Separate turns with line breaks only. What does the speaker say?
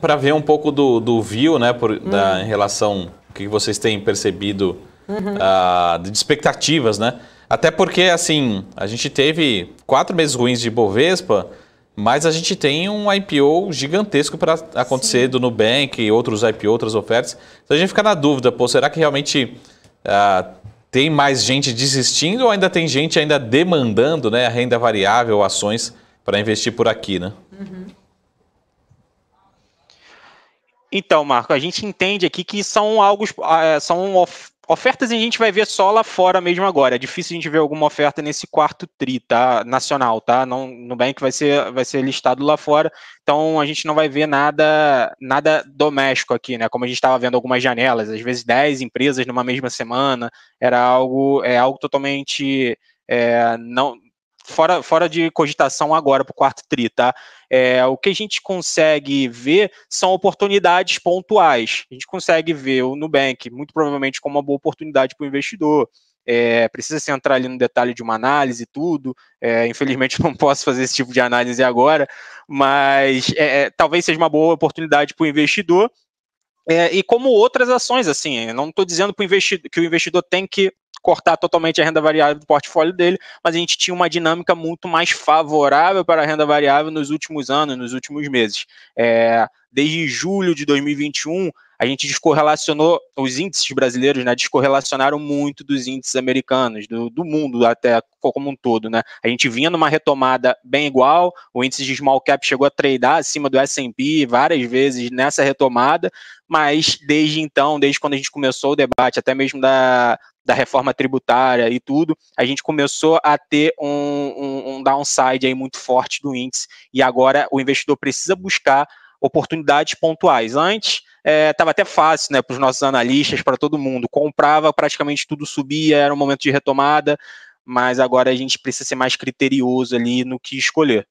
para ver um pouco do, do view, né, por, da, em relação ao que vocês têm percebido uhum. uh, de expectativas, né? Até porque, assim, a gente teve quatro meses ruins de Bovespa, mas a gente tem um IPO gigantesco para acontecer Sim. do Nubank e outros IPO, outras ofertas. Então a gente fica na dúvida, pô, será que realmente uh, tem mais gente desistindo ou ainda tem gente ainda demandando né, a renda variável, ações para investir por aqui, né?
Uhum. Então, Marco, a gente entende aqui que são algo, ah, é, são ofertas e a gente vai ver só lá fora mesmo agora. É difícil a gente ver alguma oferta nesse quarto tri, tá? Nacional, tá? Não, que vai ser, vai ser listado lá fora, então a gente não vai ver nada, nada doméstico aqui, né? Como a gente estava vendo algumas janelas, às vezes 10 empresas numa mesma semana, era algo, é algo totalmente é, não fora, fora de cogitação agora para o quarto tri, tá? É, o que a gente consegue ver são oportunidades pontuais. A gente consegue ver o Nubank, muito provavelmente, como uma boa oportunidade para o investidor. É, precisa se entrar ali no detalhe de uma análise e tudo. É, infelizmente, não posso fazer esse tipo de análise agora, mas é, é talvez seja uma boa oportunidade para o investidor. É, e como outras ações, assim, não estou dizendo pro investidor, que o investidor tem que cortar totalmente a renda variável do portfólio dele, mas a gente tinha uma dinâmica muito mais favorável para a renda variável nos últimos anos, nos últimos meses. É, Desde julho de 2021, a gente descorrelacionou, os índices brasileiros né, descorrelacionaram muito dos índices americanos, do, do, mundo até como um todo. Né? A gente vinha numa retomada bem igual, o índice de small cap chegou a tradar acima do S&P várias vezes nessa retomada, mas desde então, desde quando a gente começou o debate, até mesmo da, da reforma tributária e tudo, a gente começou a ter um, um, um downside aí muito forte do índice, e agora o investidor precisa buscar oportunidades pontuais. Antes, estava é, até fácil né, para os nossos analistas, para todo mundo. Comprava, praticamente tudo subia, era um momento de retomada, mas agora a gente precisa ser mais criterioso ali no que escolher.